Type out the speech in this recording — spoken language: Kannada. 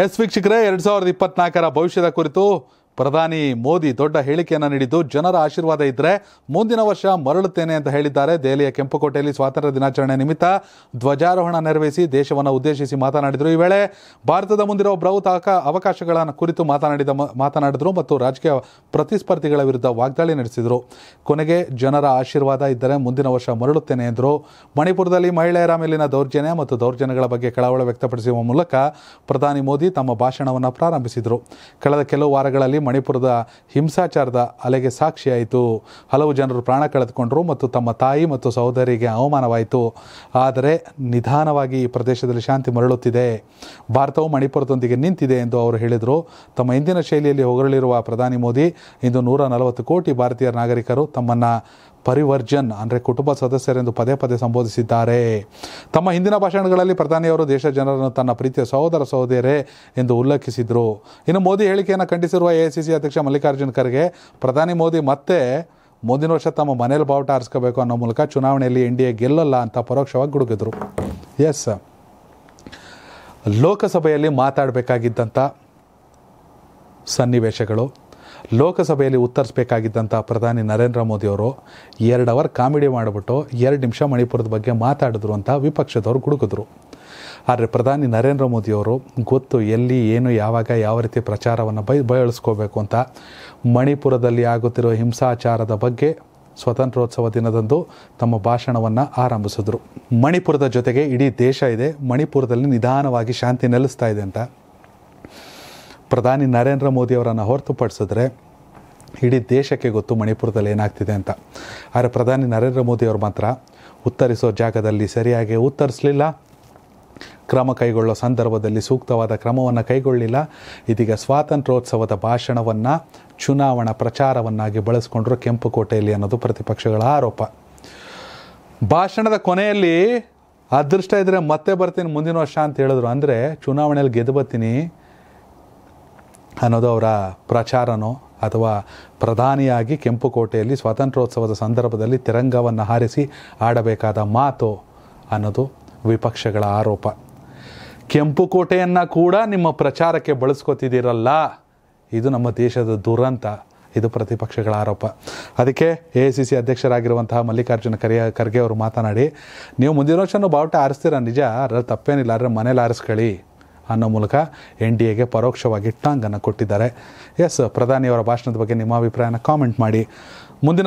ಎಸ್ ವೀಕ್ಷಕರೇ ಎರಡು ಸಾವಿರದ ಇಪ್ಪತ್ನಾಲ್ಕರ ಭವಿಷ್ಯದ ಕುರಿತು ಪ್ರಧಾನಿ ಮೋದಿ ದೊಡ್ಡ ಹೇಳಿಕೆಯನ್ನು ನೀಡಿದ್ದು ಜನರ ಆಶೀರ್ವಾದ ಇದ್ದರೆ ಮುಂದಿನ ವರ್ಷ ಮರಳುತ್ತೇನೆ ಅಂತ ಹೇಳಿದ್ದಾರೆ ದೆಹಲಿಯ ಕೆಂಪುಕೋಟೆಯಲ್ಲಿ ಸ್ವಾತಂತ್ರ್ಯ ದಿನಾಚರಣೆ ನಿಮಿತ್ತ ಧ್ವಜಾರೋಹಣ ನೆರವೇರಿಸಿ ದೇಶವನ್ನು ಉದ್ದೇಶಿಸಿ ಮಾತನಾಡಿದರು ಈ ವೇಳೆ ಭಾರತದ ಮುಂದಿರುವ ಬೃಹತ್ ಅವಕಾಶಗಳ ಕುರಿತು ಮಾತನಾಡಿದ ಮಾತನಾಡಿದರು ಮತ್ತು ರಾಜಕೀಯ ಪ್ರತಿಸ್ಪರ್ಧಿಗಳ ವಿರುದ್ಧ ವಾಗ್ದಾಳಿ ನಡೆಸಿದರು ಕೊನೆಗೆ ಜನರ ಆಶೀರ್ವಾದ ಇದ್ದರೆ ಮುಂದಿನ ವರ್ಷ ಮರಳುತ್ತೇನೆ ಎಂದರು ಮಣಿಪುರದಲ್ಲಿ ಮಹಿಳೆಯರ ಮೇಲಿನ ದೌರ್ಜನ್ಯ ಮತ್ತು ದೌರ್ಜನ್ಯಗಳ ಬಗ್ಗೆ ಕಳವಳ ವ್ಯಕ್ತಪಡಿಸುವ ಮೂಲಕ ಪ್ರಧಾನಿ ಮೋದಿ ತಮ್ಮ ಭಾಷಣವನ್ನು ಪ್ರಾರಂಭಿಸಿದರು ಕಳೆದ ಕೆಲವು ವಾರಗಳಲ್ಲಿ ಮಣಿಪುರದ ಹಿಂಸಾಚಾರದ ಅಲೆಗೆ ಸಾಕ್ಷಿಯಾಯಿತು ಹಲವು ಜನರು ಪ್ರಾಣ ಕಳೆದುಕೊಂಡರು ಮತ್ತು ತಮ್ಮ ತಾಯಿ ಮತ್ತು ಸಹೋದರಿಗೆ ಅವಮಾನವಾಯಿತು ಆದರೆ ನಿಧಾನವಾಗಿ ಈ ಪ್ರದೇಶದಲ್ಲಿ ಶಾಂತಿ ಮರಳುತ್ತಿದೆ ಭಾರತವು ಮಣಿಪುರದೊಂದಿಗೆ ನಿಂತಿದೆ ಎಂದು ಅವರು ಹೇಳಿದರು ತಮ್ಮ ಇಂದಿನ ಶೈಲಿಯಲ್ಲಿ ಹೊಗಳಿರುವ ಪ್ರಧಾನಿ ಮೋದಿ ಇಂದು ನೂರ ನಲವತ್ತು ಕೋಟಿ ಭಾರತೀಯ ನಾಗರಿಕರು ತಮ್ಮನ್ನು ಪರಿವರ್ಜನ್ ಅಂದರೆ ಕುಟುಂಬ ಸದಸ್ಯರೆಂದು ಪದೇ ಪದೇ ಸಂಬೋಧಿಸಿದ್ದಾರೆ ತಮ್ಮ ಹಿಂದಿನ ಭಾಷಣಗಳಲ್ಲಿ ಪ್ರಧಾನಿಯವರು ದೇಶ ಜನರನ್ನು ತನ್ನ ಪ್ರೀತಿಯ ಸಹೋದರ ಸಹೋದರೇ ಎಂದು ಉಲ್ಲೇಖಿಸಿದರು ಇನ್ನು ಮೋದಿ ಹೇಳಿಕೆಯನ್ನು ಖಂಡಿಸಿರುವ ಎಐಸಿಸಿ ಅಧ್ಯಕ್ಷ ಮಲ್ಲಿಕಾರ್ಜುನ್ ಖರ್ಗೆ ಪ್ರಧಾನಿ ಮೋದಿ ಮತ್ತೆ ಮುಂದಿನ ವರ್ಷ ತಮ್ಮ ಮನೇಲಿ ಬಾವುಟ ಆರಿಸ್ಕೋಬೇಕು ಅನ್ನೋ ಮೂಲಕ ಚುನಾವಣೆಯಲ್ಲಿ ಎ ಗೆಲ್ಲಲ್ಲ ಅಂತ ಪರೋಕ್ಷವಾಗಿ ಗುಡುಗಿದ್ರು ಎಸ್ ಲೋಕಸಭೆಯಲ್ಲಿ ಮಾತಾಡಬೇಕಾಗಿದ್ದಂಥ ಸನ್ನಿವೇಶಗಳು ಲೋಕಸಭೆಯಲ್ಲಿ ಉತ್ತರಿಸಬೇಕಾಗಿದ್ದಂಥ ಪ್ರಧಾನಿ ನರೇಂದ್ರ ಮೋದಿಯವರು ಎರಡು ಅವರ್ ಕಾಮಿಡಿ ಮಾಡಿಬಿಟ್ಟು ಎರಡು ನಿಮಿಷ ಮಣಿಪುರದ ಬಗ್ಗೆ ಮಾತಾಡಿದ್ರು ಅಂತ ವಿಪಕ್ಷದವರು ಗುಡುಗಿದ್ರು ಆದರೆ ಪ್ರಧಾನಿ ನರೇಂದ್ರ ಮೋದಿಯವರು ಗೊತ್ತು ಎಲ್ಲಿ ಏನು ಯಾವಾಗ ಯಾವ ರೀತಿ ಪ್ರಚಾರವನ್ನು ಬೈ ಬಯಳಿಸ್ಕೋಬೇಕು ಅಂತ ಮಣಿಪುರದಲ್ಲಿ ಆಗುತ್ತಿರುವ ಹಿಂಸಾಚಾರದ ಬಗ್ಗೆ ಸ್ವಾತಂತ್ರ್ಯೋತ್ಸವ ದಿನದಂದು ತಮ್ಮ ಭಾಷಣವನ್ನು ಆರಂಭಿಸಿದ್ರು ಮಣಿಪುರದ ಜೊತೆಗೆ ಇಡೀ ದೇಶ ಇದೆ ಮಣಿಪುರದಲ್ಲಿ ನಿಧಾನವಾಗಿ ಶಾಂತಿ ನೆಲೆಸ್ತಾ ಇದೆ ಅಂತ ಪ್ರಧಾನಿ ನರೇಂದ್ರ ಮೋದಿಯವರನ್ನು ಹೊರತುಪಡಿಸಿದ್ರೆ ಇಡೀ ದೇಶಕ್ಕೆ ಗೊತ್ತು ಮಣಿಪುರದಲ್ಲಿ ಏನಾಗ್ತಿದೆ ಅಂತ ಆದರೆ ಪ್ರಧಾನಿ ನರೇಂದ್ರ ಮೋದಿಯವರು ಮಾತ್ರ ಉತ್ತರಿಸೋ ಜಾಗದಲ್ಲಿ ಸರಿಯಾಗಿ ಉತ್ತರಿಸಲಿಲ್ಲ ಕ್ರಮ ಕೈಗೊಳ್ಳೋ ಸಂದರ್ಭದಲ್ಲಿ ಸೂಕ್ತವಾದ ಕ್ರಮವನ್ನು ಕೈಗೊಳ್ಳಿಲ್ಲ ಇದೀಗ ಸ್ವಾತಂತ್ರ್ಯೋತ್ಸವದ ಭಾಷಣವನ್ನು ಚುನಾವಣಾ ಪ್ರಚಾರವನ್ನಾಗಿ ಬಳಸ್ಕೊಂಡ್ರು ಕೆಂಪುಕೋಟೆಯಲ್ಲಿ ಅನ್ನೋದು ಪ್ರತಿಪಕ್ಷಗಳ ಆರೋಪ ಭಾಷಣದ ಕೊನೆಯಲ್ಲಿ ಅದೃಷ್ಟ ಇದ್ದರೆ ಮತ್ತೆ ಬರ್ತೀನಿ ಮುಂದಿನ ವರ್ಷ ಅಂತ ಹೇಳಿದ್ರು ಅಂದರೆ ಚುನಾವಣೆಯಲ್ಲಿ ಗೆದ್ದು ಬರ್ತೀನಿ ಅನ್ನೋದು ಅವರ ಪ್ರಚಾರನೋ ಅಥವಾ ಪ್ರಧಾನಿಯಾಗಿ ಕೆಂಪುಕೋಟೆಯಲ್ಲಿ ಸ್ವಾತಂತ್ರ್ಯೋತ್ಸವದ ಸಂದರ್ಭದಲ್ಲಿ ತಿರಂಗವನ್ನು ಹಾರಿಸಿ ಆಡಬೇಕಾದ ಮಾತು ಅನ್ನೋದು ವಿಪಕ್ಷಗಳ ಆರೋಪ ಕೆಂಪುಕೋಟೆಯನ್ನು ಕೂಡ ನಿಮ್ಮ ಪ್ರಚಾರಕ್ಕೆ ಬಳಸ್ಕೊತಿದ್ದೀರಲ್ಲ ಇದು ನಮ್ಮ ದೇಶದ ದುರಂತ ಇದು ಪ್ರತಿಪಕ್ಷಗಳ ಆರೋಪ ಅದಕ್ಕೆ ಎ ಐ ಸಿ ಸಿ ಅಧ್ಯಕ್ಷರಾಗಿರುವಂತಹ ಮಲ್ಲಿಕಾರ್ಜುನ ಖರ್ಗೆ ಖರ್ಗೆ ಅವರು ಮಾತನಾಡಿ ನೀವು ಮುಂದಿನ ವರ್ಷನೂ ಬಾವುಟ ಆರಿಸ್ತೀರಾ ನಿಜ ಅದರಲ್ಲಿ ತಪ್ಪೇನಿಲ್ಲ ಆದರೆ ಮನೇಲಿ ಆರಿಸ್ಕೊಳ್ಳಿ ಅನ್ನೋ ಮೂಲಕ ಎನ್ ಡಿ ಎಗೆ ಪರೋಕ್ಷವಾಗಿ ಟಾಂಗನ್ನು ಕೊಟ್ಟಿದ್ದಾರೆ ಎಸ್ ಪ್ರಧಾನಿಯವರ ಭಾಷಣದ ಬಗ್ಗೆ ನಿಮ್ಮ ಅಭಿಪ್ರಾಯನ ಕಾಮೆಂಟ್ ಮಾಡಿ ಮುಂದಿನ